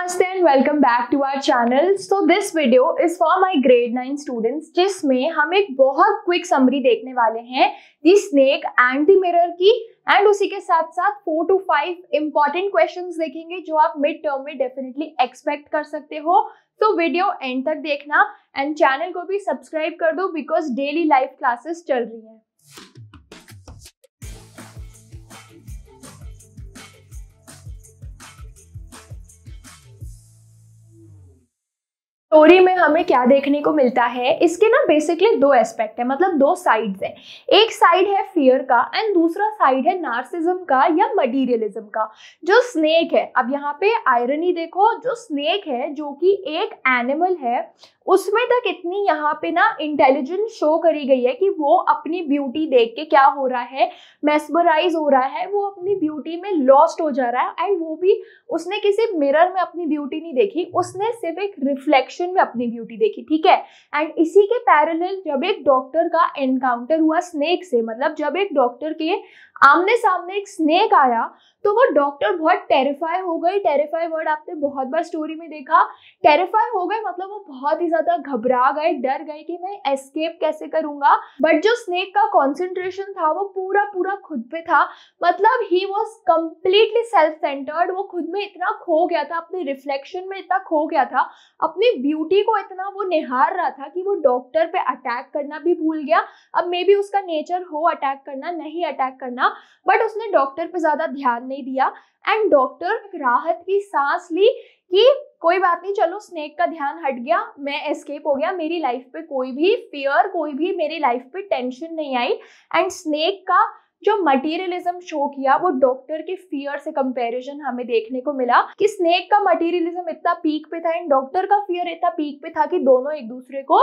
नमस्ते and welcome back to our channel so this video is for my grade nine students जिसमें हम एक बहुत क्विक समरी देखने वाले हैं the snake and the mirror की एंड उसी के साथ साथ four to five important questions देखेंगे जो आप मिड टर्म में डेफिनेटली एक्सपेक्ट कर सकते हो तो वीडियो एंड तक देखना एंड चैनल को भी सब्सक्राइब कर दो बिकॉज डेली लाइव क्लासेस चल रही हैं स्टोरी में हमें क्या देखने को मिलता है इसके ना बेसिकली दो एस्पेक्ट है मतलब दो साइड्स हैं एक साइड है फियर का एंड दूसरा साइड है नार्सिज्म का या मटीरियलिज्म का जो स्नेक है अब यहाँ पे आयरनी देखो जो स्नेक है जो कि एक एनिमल है उसमें तक इतनी यहाँ पे ना इंटेलिजेंस शो करी गई है कि वो अपनी ब्यूटी देख के क्या हो रहा है मेस्बराइज हो रहा है वो अपनी ब्यूटी में लॉस्ट हो जा रहा है एंड वो भी उसने किसी मिरर में अपनी ब्यूटी नहीं देखी उसने सिर्फ एक रिफ्लेक्शन एक्शन में अपनी ब्यूटी देखी ठीक है एंड इसी के पैरेलल जब एक डॉक्टर का एनकाउंटर हुआ स्नेक से मतलब जब एक डॉक्टर के आमने सामने एक स्नेक आया तो वो डॉक्टर बहुत टेरिफाई हो गई टेरिफाई वर्ड आपने बहुत बार स्टोरी में देखा टेरिफाई हो गए मतलब वो बहुत ही ज्यादा घबरा गए डर गए कि मैं एस्केप कैसे करूंगा बट जो स्नेक का कॉन्सेंट्रेशन था वो पूरा पूरा खुद पे था मतलब ही वॉज कम्प्लीटली सेल्फ सेंटर्ड वो खुद में इतना खो गया था अपने रिफ्लेक्शन में इतना खो गया था अपनी ब्यूटी को इतना वो निहार रहा था कि वो डॉक्टर पे अटैक करना भी भूल गया अब मे बी उसका नेचर हो अटैक करना नहीं अटैक करना था बट उसने डॉक्टर पे ज्यादा ध्यान नहीं दिया एंड डॉक्टर राहत की सांस ली कि कोई बात नहीं चलो स्नेक का ध्यान हट गया मैं एस्केप हो गया मेरी लाइफ पे कोई भी फियर कोई भी मेरी लाइफ पे टेंशन नहीं आई एंड स्नेक का जो मटीरियलिज्म शो किया वो डॉक्टर के फियर से कंपैरिजन हमें देखने को मिला कि स्नेक का मटीरियलिज्म इतना पीक पे था एंड डॉक्टर का फियर इतना पीक पे था कि दोनों एक दूसरे को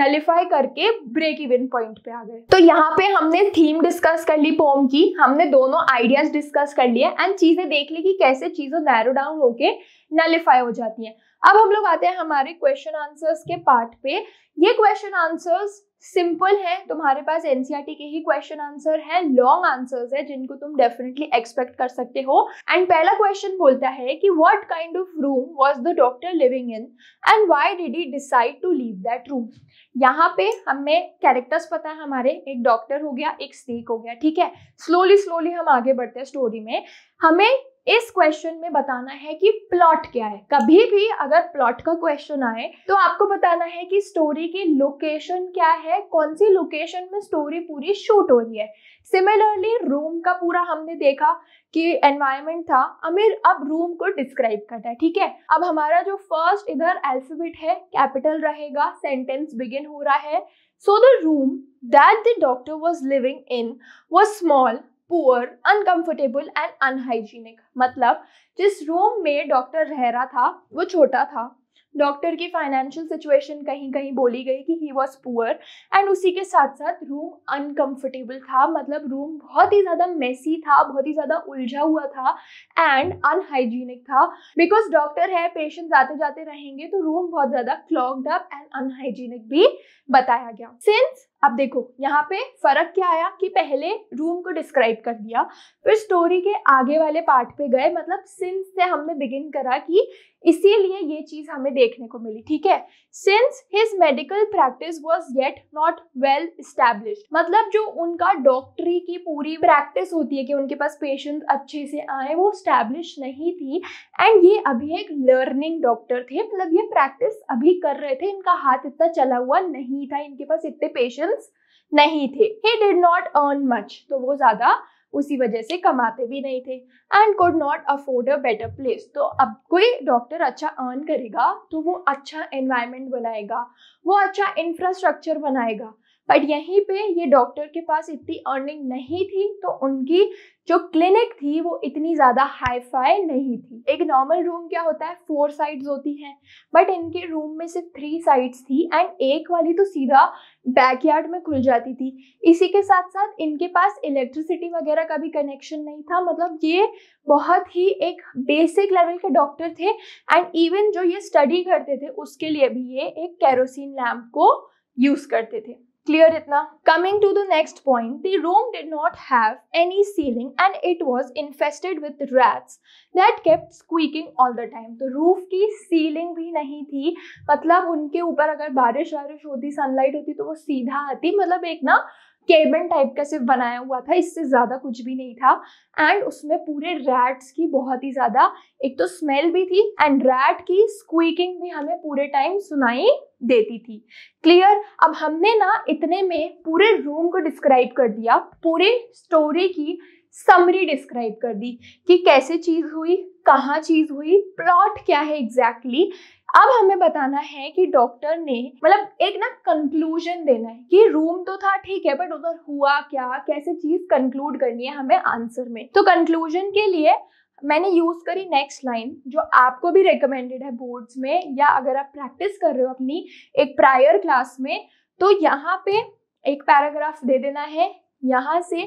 नलिफाई करके ब्रेक इवन पॉइंट पे आ गए तो यहाँ पे हमने थीम डिस्कस कर ली पोम की हमने दोनों आइडियाज डिस्कस कर लिए एंड चीजें देख ली कि कैसे चीजों नैरो डाउन होके नलिफाई हो जाती है अब हम लोग आते हैं हमारे क्वेश्चन आंसर्स के पार्ट पे ये क्वेश्चन आंसर्स सिंपल है तुम्हारे पास एनसीईआरटी e के ही क्वेश्चन आंसर है लॉन्ग आंसर्स है जिनको तुम डेफिनेटली एक्सपेक्ट कर सकते हो एंड पहला क्वेश्चन बोलता है कि what kind of room was the doctor living in and why did he decide to leave that room यहाँ पे हमें कैरेक्टर्स पता है हमारे एक डॉक्टर हो गया एक स्नेक हो गया ठीक है स्लोली स्लोली हम आगे बढ़ते हैं स्टोरी में हमें इस क्वेश्चन में बताना है कि प्लॉट क्या है कभी भी अगर प्लॉट का क्वेश्चन आए तो आपको बताना है कि स्टोरी की लोकेशन क्या है कौन सी लोकेशन में स्टोरी पूरी शूट हो रही है सिमिलरली रूम का पूरा हमने देखा कि एनवायरमेंट था अमीर अब रूम को डिस्क्राइब करता है ठीक है अब हमारा जो फर्स्ट इधर अल्फाबेट है कैपिटल रहेगा सेंटेंस बिगिन हो रहा है so the room that the doctor was living in was small poor uncomfortable and unhygienic मतलब जिस रूम में डॉक्टर रह रहा था वो छोटा था डॉक्टर की फाइनेंशियल सिचुएशन कहीं कहीं बोली गई कि ही वॉज पुअर एंड उसी के साथ साथ रूम अनकम्फर्टेबल था मतलब रूम बहुत ही ज़्यादा मेसी था बहुत ही ज़्यादा उलझा हुआ था एंड अनहाइजीनिक था बिकॉज डॉक्टर है पेशेंट आते जाते रहेंगे तो रूम बहुत ज़्यादा क्लॉग्ड अप एंड अनहाइजीनिक भी बताया गया सिंस अब देखो यहाँ पे फर्क क्या आया कि पहले रूम को डिस्क्राइब कर दिया फिर स्टोरी के आगे वाले पार्ट पे गए मतलब सिंस से हमने बिगिन करा कि इसीलिए ये चीज हमें देखने को मिली ठीक है since his medical practice was yet not well establish मतलब जो उनका डॉक्टरी की पूरी प्रैक्टिस होती है कि उनके पास पेशेंट अच्छे से आए वो स्टैब्लिश नहीं थी एंड ये अभी एक लर्निंग डॉक्टर थे मतलब ये प्रैक्टिस अभी कर रहे थे इनका हाथ इतना चला हुआ नहीं था इनके पास इतने पेशेंट्स नहीं थे he did not earn much तो वो ज्यादा उसी वजह से कमाते भी नहीं थे and could not afford a better place तो अब कोई डॉक्टर अच्छा अर्न करेगा तो वो अच्छा एनवायरमेंट बनाएगा वो अच्छा इंफ्रास्ट्रक्चर बनाएगा बट यहीं पे ये डॉक्टर के पास इतनी अर्निंग नहीं थी तो उनकी जो क्लिनिक थी वो इतनी ज़्यादा हाई फाई नहीं थी एक नॉर्मल रूम क्या होता है फोर साइड्स होती हैं बट इनके रूम में सिर्फ थ्री साइड्स थी एंड एक वाली तो सीधा बैकयार्ड में खुल जाती थी इसी के साथ साथ इनके पास इलेक्ट्रिसिटी वगैरह का भी कनेक्शन नहीं था मतलब ये बहुत ही एक बेसिक लेवल के डॉक्टर थे एंड इवन जो ये स्टडी करते थे उसके लिए भी ये एक कैरोसिन लैम्प को यूज़ करते थे क्लियर इतना coming to the next point the room did not have any ceiling and it was infested with rats that kept squeaking all the time तो रूफ की सीलिंग भी नहीं थी मतलब उनके ऊपर अगर बारिश वारिश होती सनलाइट होती तो वो सीधा आती मतलब एक ना केबन टाइप का सिर्फ बनाया हुआ था इससे ज़्यादा कुछ भी नहीं था एंड उसमें पूरे रैट्स की बहुत ही ज़्यादा एक तो स्मेल भी थी एंड रैट की स्क्वीकिंग भी हमें पूरे टाइम सुनाई देती थी क्लियर अब हमने ना इतने में पूरे रूम को डिस्क्राइब कर दिया पूरे स्टोरी की समरी डिस्क्राइब कर दी कि कैसे चीज़ हुई कहाँ चीज़ हुई प्लॉट क्या है एग्जैक्टली exactly, अब हमें बताना है कि डॉक्टर ने मतलब एक ना कंक्लूजन देना है कि रूम तो था ठीक है बट उधर हुआ क्या कैसे चीज कंक्लूड करनी है हमें आंसर में तो कंक्लूजन के लिए मैंने यूज करी नेक्स्ट लाइन जो आपको भी रिकमेंडेड है बोर्ड्स में या अगर आप प्रैक्टिस कर रहे हो अपनी एक प्रायर क्लास में तो यहाँ पे एक पैराग्राफ दे देना है यहाँ से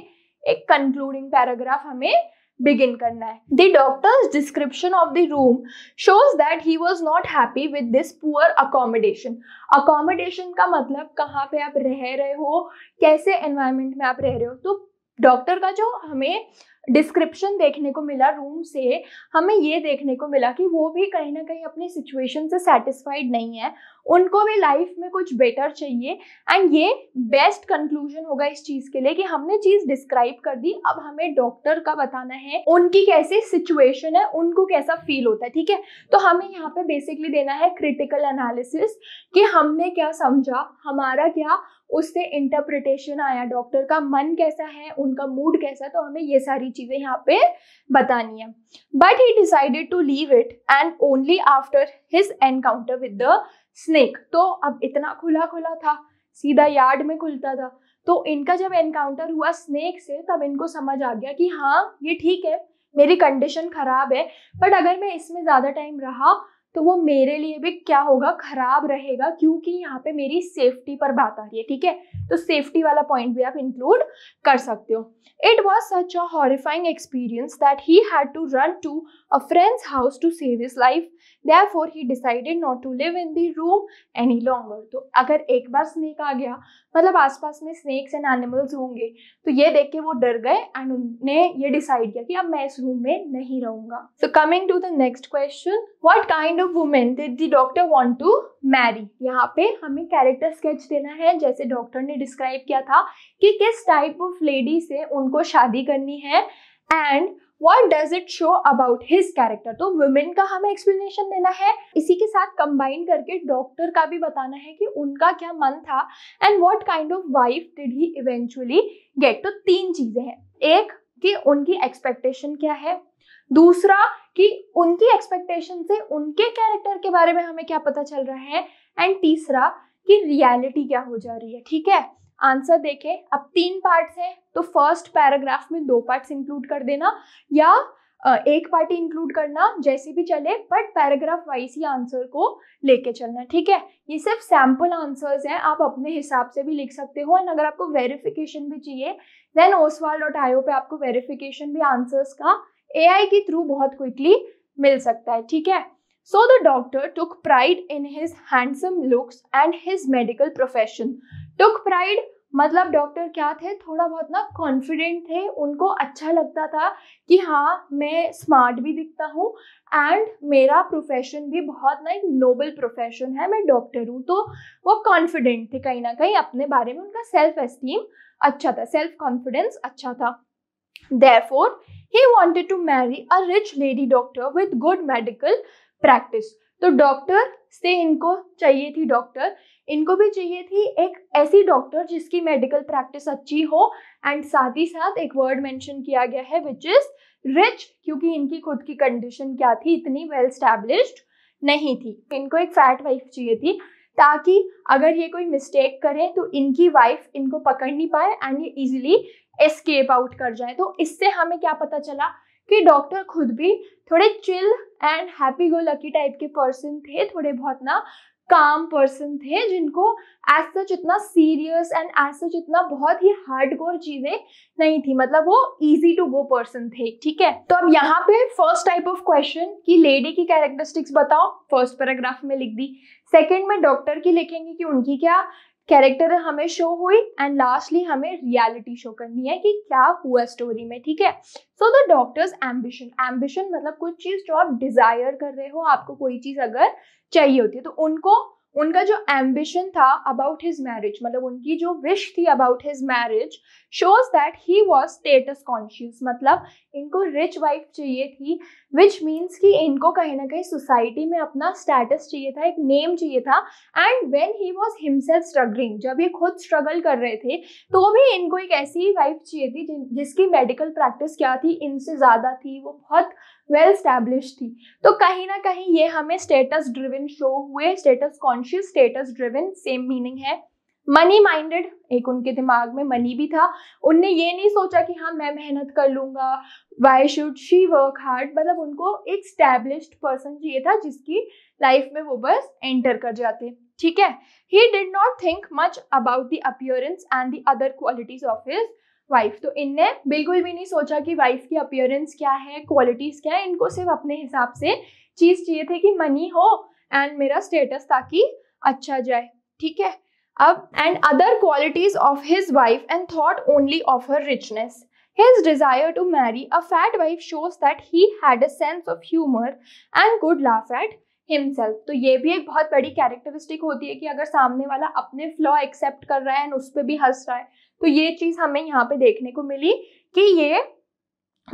एक कंक्लूडिंग पैराग्राफ हमें बिगिन करना है the doctor's description of the room shows that he was not happy with this poor accommodation accommodation का मतलब कहाँ पे आप रह रहे हो कैसे एनवायरमेंट में आप रह रहे हो तो डॉक्टर का जो हमें डिस्क्रिप्शन देखने को मिला रूम से हमें ये देखने को मिला कि वो भी कहीं ना कहीं अपनी सिचुएशन से सेटिस्फाइड नहीं है उनको भी लाइफ में कुछ बेटर चाहिए एंड ये बेस्ट कंक्लूजन होगा इस चीज के लिए कि हमने चीज डिस्क्राइब कर दी अब हमें डॉक्टर का बताना है उनकी कैसी सिचुएशन है उनको कैसा फील होता है ठीक है तो हमें यहाँ पे बेसिकली देना है क्रिटिकल एनालिसिस कि हमने क्या समझा हमारा क्या उससे इंटरप्रिटेशन आया डॉक्टर का मन कैसा है उनका मूड कैसा तो हमें ये सारी चीज़ें यहाँ पे बतानी है but he decided to leave it and only after his encounter with the snake तो अब इतना खुला खुला था सीधा यार्ड में खुलता था तो इनका जब एनकाउंटर हुआ स्नेक से तब इनको समझ आ गया कि हाँ ये ठीक है मेरी कंडीशन ख़राब है बट अगर मैं इसमें ज़्यादा टाइम रहा तो वो मेरे लिए भी क्या होगा खराब रहेगा क्योंकि यहाँ पे मेरी सेफ्टी पर बात आ रही है ठीक है तो सेफ्टी वाला पॉइंट भी आप इंक्लूड कर सकते हो it was such a horrifying experience that he had to run to a friend's house to save his life. Therefore, he decided not to live in the room any longer. तो अगर एक बार snake आ गया मतलब आसपास में snakes and animals होंगे तो ये देख के वो डर गए एंड उनने ये डिसाइड किया कि अब मैं इस रूम में नहीं रहूंगा so coming to the next question what kind of women did the doctor want to marry यहाँ पे हमें कैरेक्टर स्केच देना है जैसे डॉक्टर ने डिस्क्राइब किया था कि किस टाइप ऑफ लेडी से उनको शादी करनी है and what does it show about his character तो वुमेन का हमें एक्सप्लेनेशन देना है इसी के साथ कंबाइन करके डॉक्टर का भी बताना है कि उनका क्या मन था and what kind of wife did he eventually get तो तीन चीजें हैं एक कि उनकी एक्सपेक्टेशन क्या है दूसरा कि उनकी एक्सपेक्टेशन से उनके कैरेक्टर के बारे में हमें क्या पता चल रहा है एंड तीसरा कि रियलिटी क्या हो जा रही है ठीक है आंसर देखें अब तीन पार्ट्स हैं तो फर्स्ट पैराग्राफ में दो पार्ट्स इंक्लूड कर देना या एक पार्टी इंक्लूड करना जैसे भी चले बट पैराग्राफ वाइज ही आंसर को लेके चलना ठीक है ये सिर्फ सैम्पल आंसर्स हैं आप अपने हिसाब से भी लिख सकते हो एंड अगर आपको वेरिफिकेशन भी चाहिए देन ओसवाल डॉट आईओ पे आपको वेरिफिकेशन भी आंसर्स का आई के थ्रू बहुत क्विकली मिल सकता है ठीक है so the doctor took pride in his handsome looks and his medical profession took pride मतलब डॉक्टर क्या थे थोड़ा बहुत ना कॉन्फिडेंट थे उनको अच्छा लगता था कि हाँ मैं स्मार्ट भी दिखता हूँ एंड मेरा प्रोफेशन भी बहुत ना एक नोबल प्रोफेशन है मैं डॉक्टर हूँ तो वो कॉन्फिडेंट थे कहीं ना कहीं अपने बारे में उनका सेल्फ एस्टीम अच्छा था सेल्फ कॉन्फिडेंस अच्छा था for he wanted to marry a rich lady doctor with good medical practice तो डॉक्टर से इनको चाहिए थी डॉक्टर इनको भी चाहिए थी एक ऐसी डॉक्टर जिसकी मेडिकल प्रैक्टिस अच्छी हो एंड साथ ही साथ एक वर्ड मेंशन किया गया है विच इज रिच क्योंकि इनकी खुद की कंडीशन क्या थी इतनी वेल well स्टैब्लिश्ड नहीं थी इनको एक फैट वाइफ चाहिए थी ताकि अगर ये कोई मिस्टेक करें तो इनकी वाइफ इनको पकड़ नहीं पाए एंड ये इजिली एस्केप आउट कर जाए तो इससे हमें क्या पता चला कि डॉक्टर खुद भी थोड़े chill and happy go lucky type के पर्सन थे थोड़े बहुत ना काम पर्सन थे जिनको एज सच इतना सीरियस एंड एज सच इतना बहुत ही हार्ड कोर चीजें नहीं थी मतलब वो इजी टू गो पर्सन थे ठीक है तो अब यहाँ पे फर्स्ट टाइप ऑफ क्वेश्चन कि लेडी की कैरेक्टरिस्टिक्स बताओ फर्स्ट पैराग्राफ में लिख दी सेकेंड में डॉक्टर की लिखेंगे कि उनकी क्या कैरेक्टर हमें शो हुई एंड लास्टली हमें रियलिटी शो करनी है कि क्या हुआ स्टोरी में ठीक है so the doctor's ambition ambition मतलब कुछ चीज़ जो आप डिज़ायर कर रहे हो आपको कोई चीज़ अगर चाहिए होती है तो उनको उनका जो एम्बिशन था अबाउट हिज मैरिज मतलब उनकी जो विश थी about his marriage shows that he was status conscious मतलब इनको रिच वाइफ चाहिए थी विच मीन्स कि इनको कहीं ना कहीं सोसाइटी में अपना स्टेटस चाहिए था एक नेम चाहिए था and when he was himself struggling जब ये खुद स्ट्रगल कर रहे थे तो भी इनको एक ऐसी वाइफ चाहिए थी जिसकी मेडिकल प्रैक्टिस क्या थी इनसे ज़्यादा थी वो बहुत वेल स्टैब्लिश थी तो कहीं ना कहीं ये हमें स्टेटस ड्रिवन शो हुए status conscious status driven same meaning है मनी माइंडेड एक उनके दिमाग में मनी भी था उनने ये नहीं सोचा कि हाँ मैं मेहनत कर लूंगा why should she work hard मतलब उनको एक स्टैब्लिश पर्सन चाहिए था जिसकी लाइफ में वो बस एंटर कर जाते ठीक है he did not think much about the appearance and the other qualities of his wife तो इनने बिल्कुल भी नहीं सोचा कि वाइफ की अपियरेंस क्या है क्वालिटीज क्या है इनको सिर्फ अपने हिसाब से चीज चाहिए थे कि मनी हो एंड मेरा स्टेटस ताकि अच्छा जाए ठीक है अब and other qualities of his wife and thought only of her richness his desire to marry a fat wife shows that he had a sense of humour and good laugh at himself तो ये भी एक बहुत बड़ी characteristic होती है कि अगर सामने वाला अपने फ्लॉ एक्सेप्ट कर रहा है एंड उस पर भी हंस रहा है तो ये चीज़ हमें यहाँ पे देखने को मिली कि ये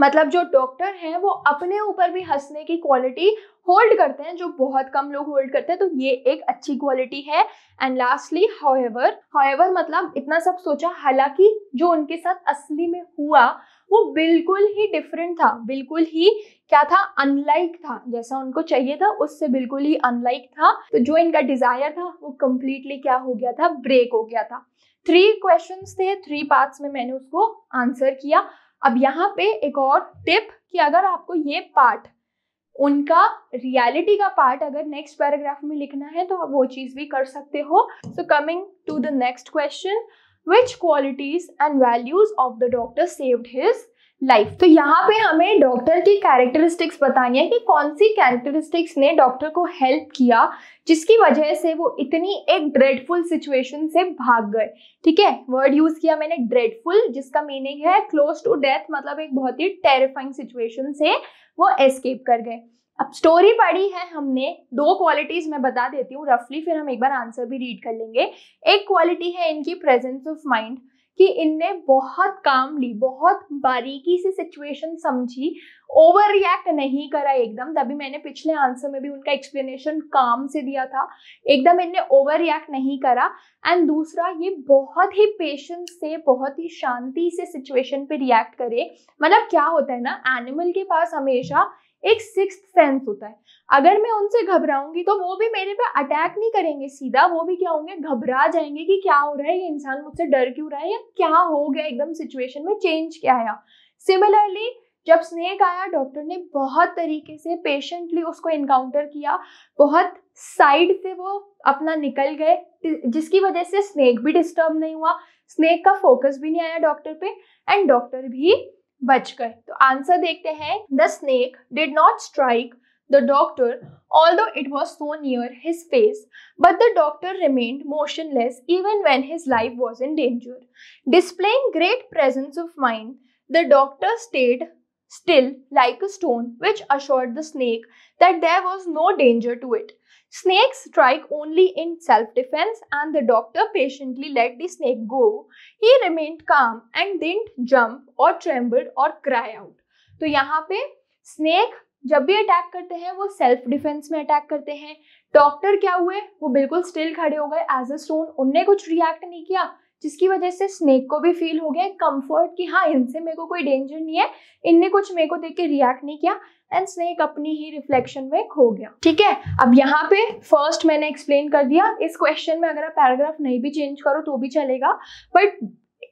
मतलब जो डॉक्टर हैं वो अपने ऊपर भी हंसने की क्वालिटी होल्ड करते हैं जो बहुत कम लोग होल्ड करते हैं तो ये एक अच्छी क्वालिटी है एंड लास्टली हाउएवर हाउएवर मतलब इतना सब सोचा हालांकि जो उनके साथ असली में हुआ वो बिल्कुल ही डिफरेंट था बिल्कुल ही क्या था अनलाइक था जैसा उनको चाहिए था उससे बिल्कुल ही अनलाइक था तो जो इनका डिजायर था वो कम्प्लीटली क्या हो गया था ब्रेक हो गया था थ्री क्वेश्चन थे थ्री पार्ट्स में मैंने उसको आंसर किया अब यहाँ पे एक और टिप कि अगर आपको ये पार्ट उनका रियलिटी का पार्ट अगर नेक्स्ट पैराग्राफ में लिखना है तो आप वो चीज़ भी कर सकते हो so coming to the next question which qualities and values of the doctor saved his life तो यहाँ पे हमें डॉक्टर की कैरेक्टरिस्टिक्स बतानी है कि कौन सी कैरेक्टरिस्टिक्स ने डॉक्टर को हेल्प किया जिसकी वजह से वो इतनी एक ड्रेडफुल सिचुएशन से भाग गए ठीक है वर्ड यूज किया मैंने ड्रेडफुल जिसका मीनिंग है क्लोज टू डेथ मतलब एक बहुत ही टेरिफाइंग सिचुएशन से वो एस्केप कर गए अब स्टोरी पढ़ी है हमने दो क्वालिटीज मैं बता देती हूँ रफली फिर हम एक बार आंसर भी रीड कर लेंगे एक क्वालिटी है इनकी प्रेजेंस ऑफ माइंड कि इनने बहुत काम ली बहुत बारीकी से सिचुएशन समझी ओवर रिएक्ट नहीं करा एकदम तभी मैंने पिछले आंसर में भी उनका एक्सप्लेनेशन काम से दिया था एकदम इनने ओवर रिएक्ट नहीं करा एंड दूसरा ये बहुत ही पेशेंस से बहुत ही शांति से सिचुएशन पे रिएक्ट करे मतलब क्या होता है ना एनिमल के पास हमेशा एक सिक्स सेंस होता है अगर मैं उनसे घबराऊंगी तो वो भी मेरे पे अटैक नहीं करेंगे सीधा वो भी क्या होंगे घबरा जाएंगे कि क्या हो रहा है ये इंसान मुझसे डर क्यों रहा है या क्या हो गया एकदम सिचुएशन में चेंज क्या आया सिमिलरली जब स्नेक आया डॉक्टर ने बहुत तरीके से पेशेंटली उसको इनकाउंटर किया बहुत साइड से वो अपना निकल गए जिसकी वजह से स्नेक भी डिस्टर्ब नहीं हुआ स्नेक का फोकस भी नहीं आया डॉक्टर पे एंड डॉक्टर भी बच गए तो आंसर देखते हैं the snake did not strike the doctor although it was so near his face but the doctor remained motionless even when his life was in danger displaying great presence of mind the doctor stayed still like a stone which assured the snake that there was no danger to it Snakes strike only in self-defense and the doctor patiently let the snake go. He remained calm and didn't jump or trembled or cry out. तो यहाँ पे snake जब भी attack करते हैं वो self defence में attack करते हैं डॉक्टर क्या हुए वो बिल्कुल स्टिल खड़े हो गए एज अ स्टोन उनने कुछ रिएक्ट नहीं किया जिसकी वजह से स्नेक को भी फील हो गया कंफर्ट कि हाँ इनसे मेरे को कोई डेंजर नहीं है इनने कुछ मेरे को देख के रिएक्ट नहीं किया एंड स्नेक अपनी ही रिफ्लेक्शन में खो गया ठीक है अब यहाँ पे फर्स्ट मैंने एक्सप्लेन कर दिया इस क्वेश्चन में अगर आप पैराग्राफ नहीं भी चेंज करो तो भी चलेगा बट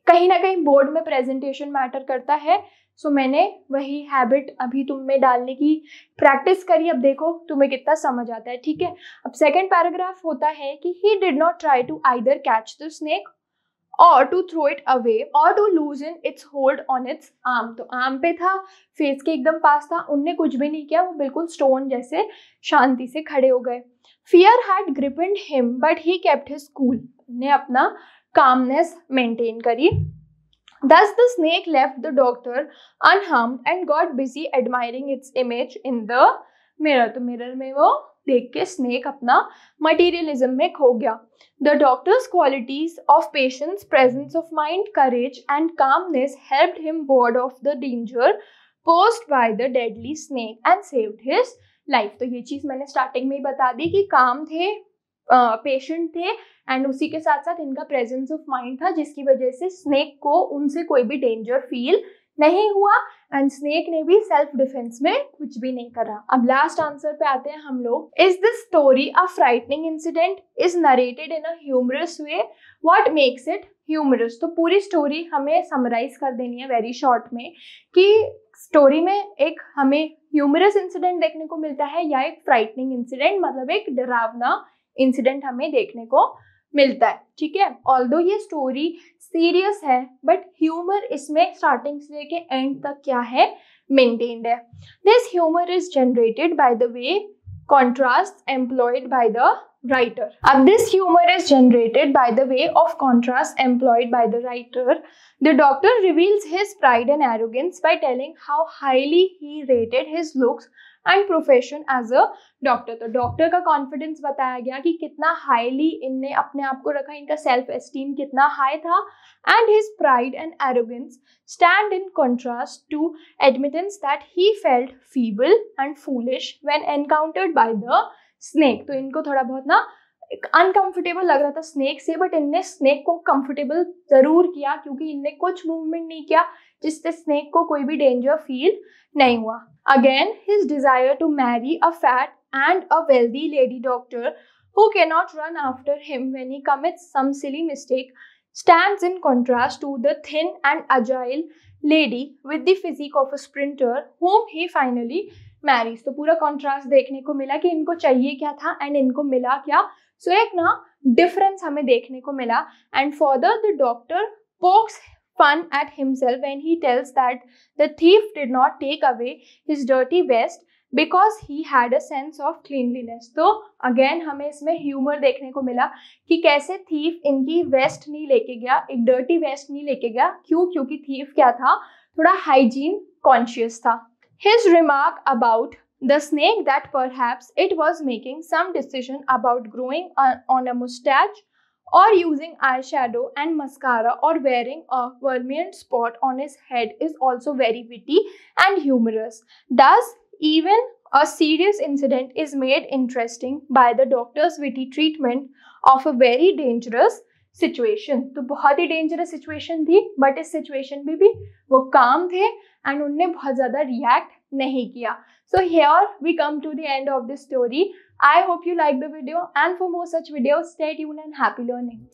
कहीं ना कहीं बोर्ड में प्रेजेंटेशन मैटर करता है सो so, मैंने वही हैबिट अभी तुम में डालने की प्रैक्टिस करी अब देखो तुम्हें कितना समझ आता है ठीक है अब सेकंड पैराग्राफ होता है कि he did not try to either catch the snake or to throw it away or to loose in its hold on its arm तो आर्म पे था फेस के एकदम पास था उनने कुछ भी नहीं किया वो बिल्कुल स्टोन जैसे शांति से खड़े हो गए fear had gripped him but he kept his cool ने अपना कामनेस मेंटेन करी thus the snake left the doctor unharmed and got busy admiring its image in the mirror तो मिरर में वो देख के स्नेक अपना मटीरियलिज्म में खो गया the doctor's qualities of patience presence of mind courage and calmness helped him ward off the danger posed by the deadly snake and saved his life तो ये चीज़ मैंने स्टार्टिंग में ही बता दी कि काम थे पेशेंट थे एंड उसी के साथ साथ इनका प्रेजेंस ऑफ माइंड था जिसकी वजह से स्नेक को उनसे कोई भी डेंजर फील नहीं हुआ एंड स्नेक ने भी सेल्फ डिफेंस में कुछ भी नहीं करा अब लास्ट आंसर पे आते हैं हम लोग is this story a frightening incident is narrated in a humorous way what makes it humorous तो पूरी स्टोरी हमें समराइज कर देनी है वेरी शॉर्ट में कि स्टोरी में एक हमें ह्यूमरस इंसिडेंट देखने को मिलता है या एक फ्राइटनिंग इंसिडेंट मतलब एक डरावना इंसिडेंट हमें देखने को मिलता है ठीक है ऑल ये स्टोरी सीरियस है बट ह्यूमर इसमें स्टार्टिंग से लेके एंड तक क्या है मेंटेन्ड है this humour is generated by the way contrast employed by the writer अब this humour is generated by the way of contrast employed by the writer the doctor reveals his pride and arrogance by telling how highly he rated his looks and profession as a doctor तो doctor का confidence बताया गया कि कितना highly इनने अपने आप को रखा इनका सेल्फ एस्टीम कितना हाई था and his pride and arrogance stand in contrast to admittance that he felt feeble and foolish when encountered by the snake तो इनको थोड़ा बहुत ना अनकंफर्टेबल लग रहा था स्नेक से बट इनने स्नेक को कंफर्टेबल जरूर किया क्योंकि इनने कुछ मूवमेंट नहीं किया जिससे स्नेक को कोई भी डेंजर फील नहीं हुआ again his desire to marry a fat and a wealthy lady doctor who cannot run after him when he commit some silly mistake stand in contrast to the thin and agile lady with the physique of a sprinter whom he finally married तो पूरा contrast देखने को मिला कि इनको चाहिए क्या था एंड इनको मिला क्या सो so, एक ना डिफरेंस हमें देखने को मिला and for the doctor pokes fun at himself when he tells that the thief did not take away his dirty vest because he had a sense of cleanliness तो अगेन हमें इसमें humour देखने को मिला कि कैसे थीफ इनकी waste नहीं लेके गया एक डर्टी वेस्ट नहीं लेके गया क्यों क्योंकि थीफ क्या था थोड़ा हाइजीन कॉन्शियस था his remark about the snake that perhaps it was making some decision about growing on a mustache or using eyeshadow and mascara or wearing a vermilion spot on his head is also very witty and humorous. Thus, even a serious incident is made interesting by the doctor's witty treatment of a very dangerous situation तो बहुत ही dangerous situation थी but इस situation में भी वो काम थे एंड उनने बहुत ज़्यादा रिएक्ट नहीं किया here we come to the end of the story. I hope you liked the video and for more such videos, stay tuned and happy learning.